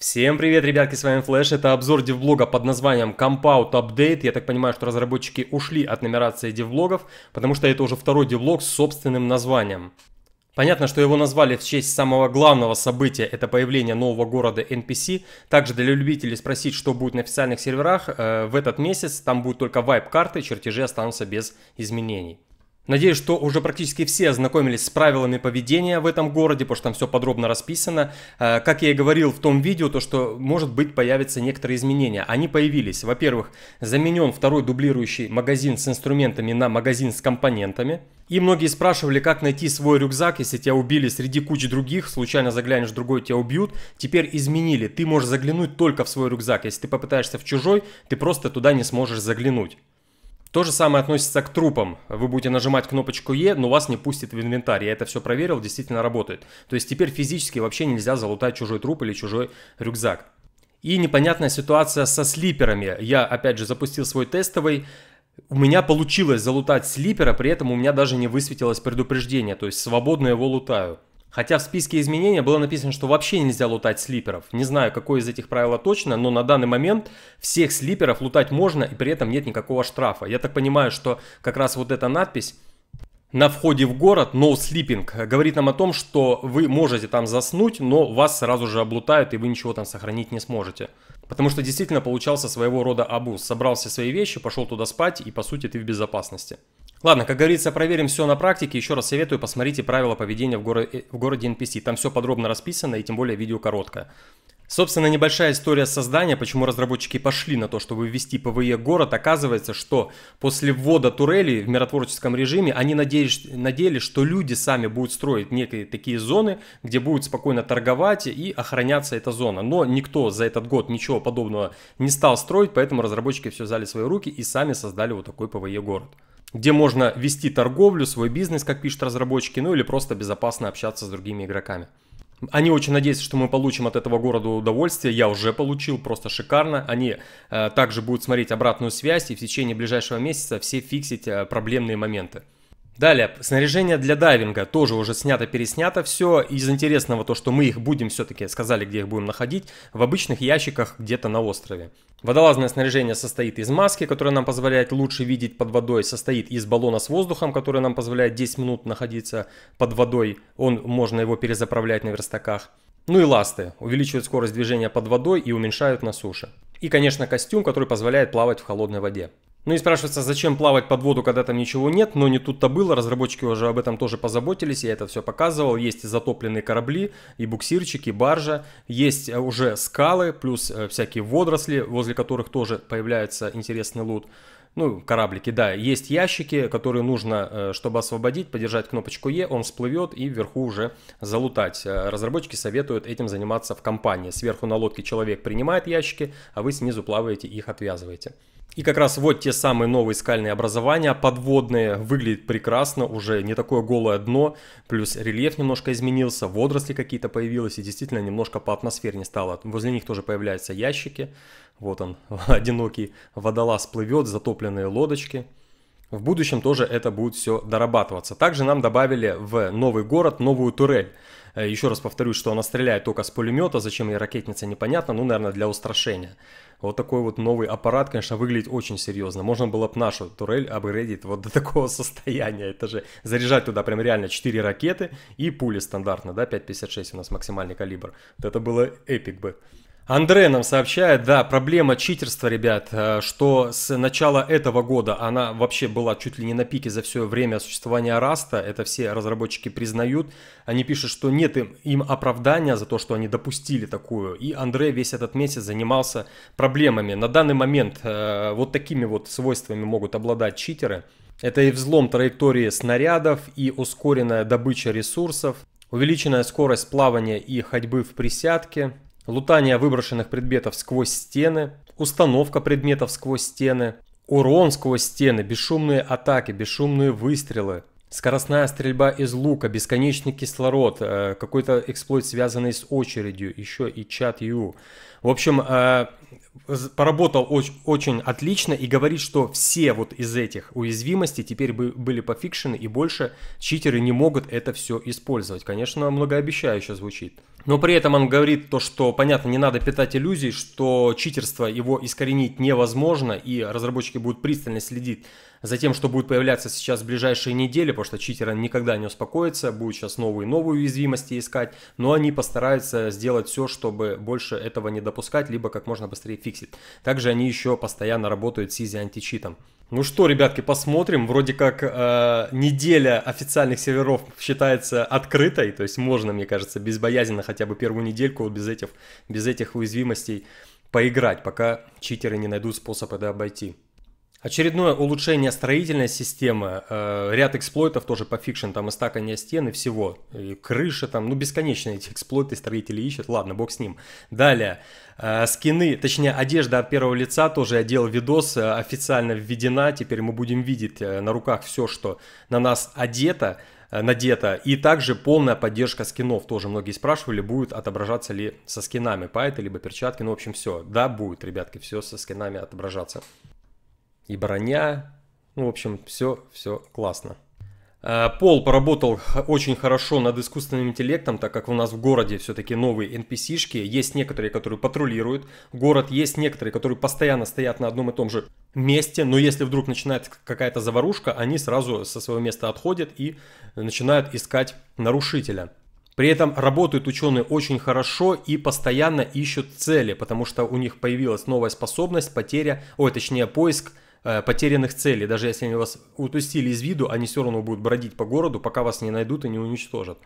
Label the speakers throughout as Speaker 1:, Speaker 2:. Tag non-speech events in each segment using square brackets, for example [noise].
Speaker 1: Всем привет, ребятки, с вами Флэш, это обзор девблога под названием Compound Update. Я так понимаю, что разработчики ушли от нумерации девблогов, потому что это уже второй девблог с собственным названием. Понятно, что его назвали в честь самого главного события, это появление нового города NPC. Также для любителей спросить, что будет на официальных серверах, э, в этот месяц там будут только вайп-карты, чертежи останутся без изменений. Надеюсь, что уже практически все ознакомились с правилами поведения в этом городе, потому что там все подробно расписано. Э, как я и говорил в том видео, то что, может быть, появятся некоторые изменения. Они появились. Во-первых, заменен второй дублирующий магазин с инструментами на магазин с компонентами. И многие спрашивали, как найти свой рюкзак, если тебя убили среди кучи других, случайно заглянешь в другой, тебя убьют. Теперь изменили, ты можешь заглянуть только в свой рюкзак. Если ты попытаешься в чужой, ты просто туда не сможешь заглянуть. То же самое относится к трупам. Вы будете нажимать кнопочку E, но вас не пустит в инвентарь. Я это все проверил, действительно работает. То есть теперь физически вообще нельзя залутать чужой труп или чужой рюкзак. И непонятная ситуация со слиперами. Я опять же запустил свой тестовый. У меня получилось залутать слипера, при этом у меня даже не высветилось предупреждение, то есть свободно его лутаю. Хотя в списке изменений было написано, что вообще нельзя лутать слиперов. Не знаю, какое из этих правил точно, но на данный момент всех слиперов лутать можно, и при этом нет никакого штрафа. Я так понимаю, что как раз вот эта надпись на входе в город No Sleeping говорит нам о том, что вы можете там заснуть, но вас сразу же облутают и вы ничего там сохранить не сможете. Потому что действительно получался своего рода абуз. Собрался свои вещи, пошел туда спать и по сути ты в безопасности. Ладно, как говорится, проверим все на практике. Еще раз советую, посмотрите правила поведения в, горо... Э, в городе NPC. Там все подробно расписано, и тем более видео короткое. Собственно, небольшая история создания, почему разработчики пошли на то, чтобы ввести ПВЕ город. Оказывается, что после ввода Турели в миротворческом режиме они надеялись, надеялись, что люди сами будут строить некие такие зоны, где будут спокойно торговать и охраняться эта зона. Но никто за этот год ничего подобного не стал строить, поэтому разработчики все взяли в свои руки и сами создали вот такой ПВЕ город где можно вести торговлю, свой бизнес, как пишут разработчики, ну или просто безопасно общаться с другими игроками. Они очень надеются, что мы получим от этого города удовольствие. Я уже получил, просто шикарно. Они э, также будут смотреть обратную связь и в течение ближайшего месяца все фиксить э, проблемные моменты. Далее, снаряжение для дайвинга тоже уже снято-переснято все. Из интересного то, что мы их будем все-таки, сказали, где их будем находить, в обычных ящиках где-то на острове. Водолазное снаряжение состоит из маски, которая нам позволяет лучше видеть под водой, состоит из баллона с воздухом, который нам позволяет 10 минут находиться под водой, он, можно его перезаправлять на верстаках. Ну и ласты, увеличивают скорость движения под водой и уменьшают на суше. И, конечно, костюм, который позволяет плавать в холодной воде. Ну и спрашивается, зачем плавать под воду, когда там ничего нет, но не тут-то было, разработчики уже об этом тоже позаботились, я это все показывал, есть и затопленные корабли, и буксирчики, и баржа, есть э, уже скалы, плюс э, всякие водоросли, возле которых тоже появляется интересный лут. Ну, кораблики, да, есть ящики, которые нужно, э, чтобы освободить, подержать кнопочку Е, он всплывет и вверху уже залутать. Разработчики советуют этим заниматься в компании. Сверху на лодке человек принимает ящики, а вы снизу плаваете, и их отвязываете. И как раз вот те самые новые скальные образования, подводные, выглядит прекрасно, уже не такое голое дно, плюс рельеф немножко изменился, водоросли какие-то появились, и действительно немножко по атмосфернее стало. Возле них тоже появляются ящики, вот он, [laughs] одинокий водолаз плывет, затопленные лодочки. В будущем тоже это будет все дорабатываться. Также нам добавили в новый город новую турель. Э, еще раз повторюсь, что она стреляет только с пулемета, зачем ей ракетница, непонятно, ну, наверное, для устрашения. Вот такой вот новый аппарат, конечно, выглядит очень серьезно. Можно было бы нашу турель апгрейдить вот до [laughs] такого состояния. Это же заряжать туда прям реально 4 ракеты и пули стандартно, да, 5.56 у нас максимальный калибр. Вот это было эпик бы. Андре нам сообщает, да, проблема читерства, ребят, э, что с начала этого года она вообще была чуть ли не на пике за все время существования Раста, это все разработчики признают. Они пишут, что нет им, им оправдания за то, что они допустили такую. И Андре весь этот месяц занимался проблемами. На данный момент э, вот такими вот свойствами могут обладать читеры. Это и взлом траектории снарядов, и ускоренная добыча ресурсов, увеличенная скорость плавания и ходьбы в присядке – лутание выброшенных предметов сквозь стены, установка предметов сквозь стены, урон сквозь стены, бесшумные атаки, бесшумные выстрелы, Скоростная стрельба из лука, бесконечный кислород, э, какой-то эксплойт, связанный с очередью, еще и чат Ю. В общем, э, поработал очень, очень отлично и говорит, что все вот из этих уязвимостей теперь были пофикшены и больше читеры не могут это все использовать. Конечно, многообещающе звучит. Но при этом он говорит то, что, понятно, не надо питать иллюзий, что читерство его искоренить невозможно и разработчики будут пристально следить Затем, что будет появляться сейчас в ближайшие недели, потому что читеры никогда не успокоятся, будут сейчас новые и новые уязвимости искать, но они постараются сделать все, чтобы больше этого не допускать, либо как можно быстрее фиксить. Также они еще постоянно работают с изи античитом. Ну что, ребятки, посмотрим. Вроде как э, неделя официальных серверов считается открытой, то есть можно, мне кажется, безбоязненно хотя бы первую недельку вот без этих, без этих уязвимостей поиграть, пока читеры не найдут способ это обойти. Очередное улучшение строительной системы, э, ряд эксплойтов тоже по фикшн, там и стакания стен и всего, и крыша там, ну бесконечные эти эксплойты строители ищут, ладно, бог с ним. Далее, э, скины, точнее одежда от первого лица, тоже отдел видос э, официально введена, теперь мы будем видеть э, на руках все, что на нас одето, э, надето, и также полная поддержка скинов, тоже многие спрашивали, будет отображаться ли со скинами пайты, либо перчатки, ну в общем все, да, будет, ребятки, все со скинами отображаться и броня. Ну, в общем, все, все классно. Э, Пол поработал очень хорошо над искусственным интеллектом, так как у нас в городе все-таки новые NPC-шки. Есть некоторые, которые патрулируют город, есть некоторые, которые постоянно стоят на одном и том же месте, но если вдруг начинает какая-то заварушка, они сразу со своего места отходят и начинают искать нарушителя. При этом работают ученые очень хорошо и постоянно ищут цели, потому что у них появилась новая способность, потеря, ой, точнее поиск – Э, потерянных целей. Даже если они вас упустили из виду, они все равно будут бродить по городу, пока вас не найдут и не уничтожат.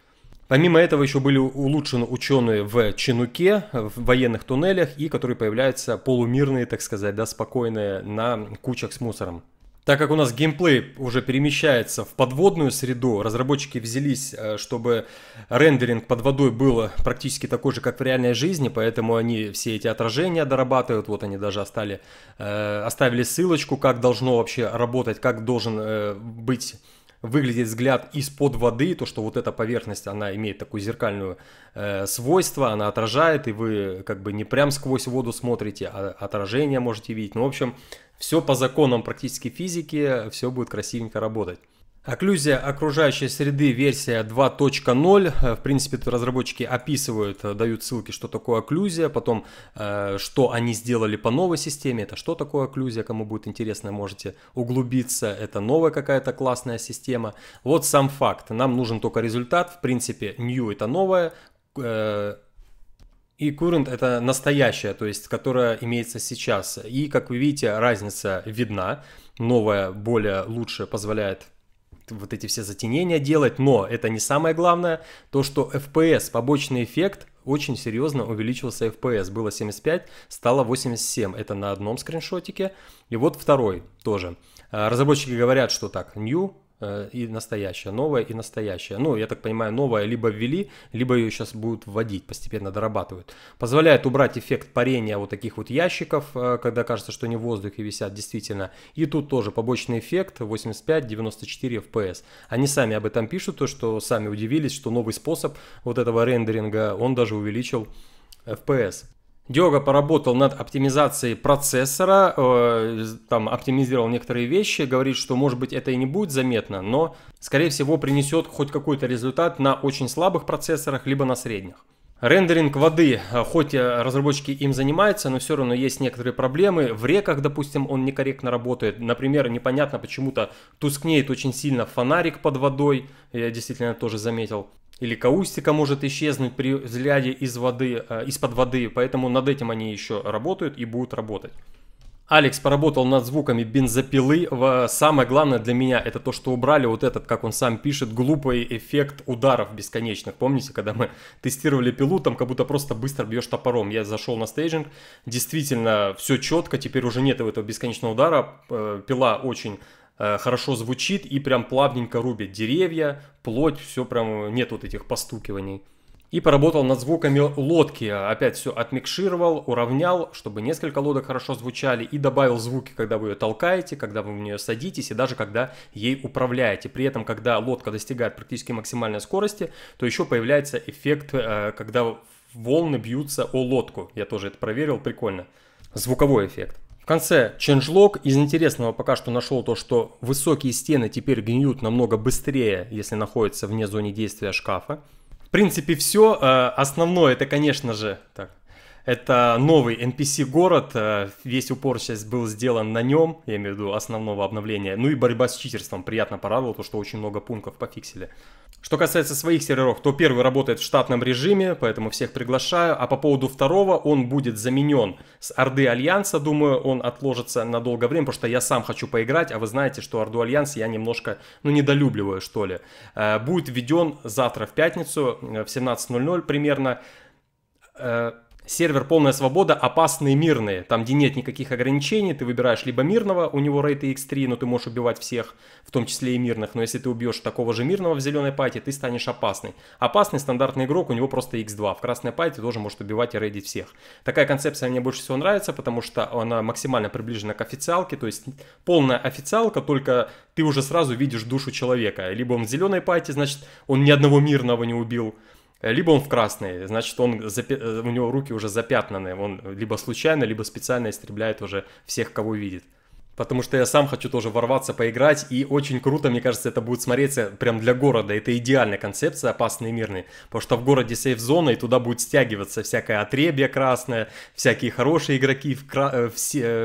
Speaker 1: Помимо этого еще были улучшены ученые в Чинуке, в военных туннелях и которые появляются полумирные, так сказать, да, спокойные на кучах с мусором. Так как у нас геймплей уже перемещается в подводную среду, разработчики взялись, э, чтобы рендеринг под водой был практически такой же, как в реальной жизни, поэтому они все эти отражения дорабатывают. Вот они даже остали, э, оставили ссылочку, как должно вообще работать, как должен э, быть выглядит взгляд из-под воды, то, что вот эта поверхность, она имеет такое зеркальное э, свойство, она отражает, и вы как бы не прям сквозь воду смотрите, а отражение можете видеть. Ну, в общем, все по законам практически физики, все будет красивенько работать. Окклюзия окружающей среды версия 2.0. Э, в принципе, разработчики описывают, э, дают ссылки, что такое окклюзия, потом, э, что они сделали по новой системе, это что такое окклюзия, кому будет интересно, можете углубиться, это новая какая-то классная система. Вот сам факт, нам нужен только результат, в принципе, new это новое, и current это настоящая, то есть которая имеется сейчас. И как вы видите, разница видна. Новая более лучше позволяет вот эти все затенения делать, но это не самое главное, то, что FPS, побочный эффект, очень серьезно увеличился FPS. Было 75, стало 87. Это на одном скриншотике. И вот второй тоже. А, разработчики говорят, что так, new Э, и настоящее новое и настоящее, Ну, я так понимаю, новое либо ввели, либо ее сейчас будут вводить, постепенно дорабатывают. Позволяет убрать эффект парения вот таких вот ящиков, э, когда кажется, что они в воздухе висят, действительно. И тут тоже побочный эффект 85-94 FPS. Они сами об этом пишут, то что сами удивились, что новый способ вот этого рендеринга, он даже увеличил FPS. Э, Диога поработал над оптимизацией процессора, э, там оптимизировал некоторые вещи, говорит, что может быть это и не будет заметно, но скорее всего принесет хоть какой-то результат на очень слабых процессорах, либо на средних. Рендеринг воды, э, хоть э, разработчики им занимаются, но все равно есть некоторые проблемы. В реках, допустим, он некорректно работает. Например, непонятно почему-то тускнеет очень сильно фонарик под водой. Я действительно тоже заметил или каустика может исчезнуть при взгляде из воды, э, из-под воды, поэтому над этим они еще работают и будут работать. Алекс поработал над звуками бензопилы. Самое главное для меня это то, что убрали вот этот, как он сам пишет, глупый эффект ударов бесконечных. Помните, когда мы тестировали пилу, там как будто просто быстро бьешь топором. Я зашел на стейджинг, действительно все четко, теперь уже нет этого бесконечного удара. Э, пила очень Э, хорошо звучит и прям плавненько рубит деревья, плоть, все прям э, нет вот этих постукиваний. И поработал над звуками лодки, а опять все отмикшировал, уравнял, чтобы несколько лодок хорошо звучали, и добавил звуки, когда вы ее толкаете, когда вы в нее садитесь, и даже когда ей управляете. При этом, когда лодка достигает практически максимальной скорости, то еще появляется эффект, э, когда волны бьются о лодку. Я тоже это проверил, прикольно. Звуковой эффект. В конце ченджлог. Из интересного пока что нашел то, что высокие стены теперь гниют намного быстрее, если находятся вне зоны действия шкафа. В принципе, все. Э, основное это, конечно же... Так, это новый NPC-город, э, весь упор сейчас был сделан на нем, я имею в виду основного обновления. Ну и борьба с читерством приятно порадовала, то что очень много пунктов пофиксили. Что касается своих серверов, то первый работает в штатном режиме, поэтому всех приглашаю. А по поводу второго, он будет заменен с Орды Альянса, думаю, он отложится на долгое время, потому что я сам хочу поиграть, а вы знаете, что Орду Альянс я немножко, ну, недолюбливаю, что ли. Э, будет введен завтра в пятницу э, в 17.00 примерно сервер полная свобода, опасные мирные, там где нет никаких ограничений, ты выбираешь либо мирного, у него рейты x3, но ты можешь убивать всех, в том числе и мирных, но если ты убьешь такого же мирного в зеленой пати, ты станешь опасный. Опасный стандартный игрок, у него просто x2, в красной пати тоже может убивать и рейдить всех. Такая концепция мне больше всего нравится, потому что она максимально приближена к официалке, то есть полная официалка, только ты уже сразу видишь душу человека, либо он в зеленой пати, значит он ни одного мирного не убил, либо он в красной, значит, он запя... Э, у него руки уже запятнаны, он либо случайно, либо специально истребляет уже всех, кого видит. Потому что я сам хочу тоже ворваться, поиграть, и очень круто, мне кажется, это будет смотреться прям для города. Это идеальная концепция «Опасные мирные», потому что в городе сейф-зона, и туда будет стягиваться всякое отребье красное, всякие хорошие игроки в, кра... Э, э,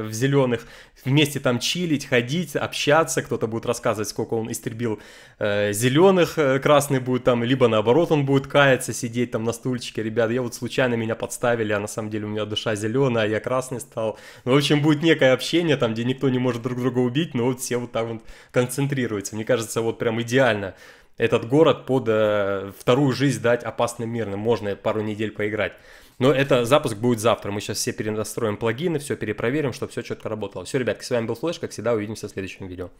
Speaker 1: в, в зеленых, вместе там чилить, ходить, общаться, кто-то будет рассказывать, сколько он истребил э, зеленых, э, красный будет там, либо наоборот он будет каяться, сидеть там на стульчике, ребята, я вот случайно меня подставили, а на самом деле у меня душа зеленая, а я красный стал. Ну, в общем, будет некое общение там, где никто не не может друг друга убить, но вот все вот там вот концентрируются. Мне кажется, вот прям идеально этот город под э, вторую жизнь дать опасным мирным. Можно пару недель поиграть. Но это запуск будет завтра. Мы сейчас все перенастроим плагины, все перепроверим, чтобы все четко работало. Все, ребятки, с вами был Флэш. Как всегда, увидимся в следующем видео.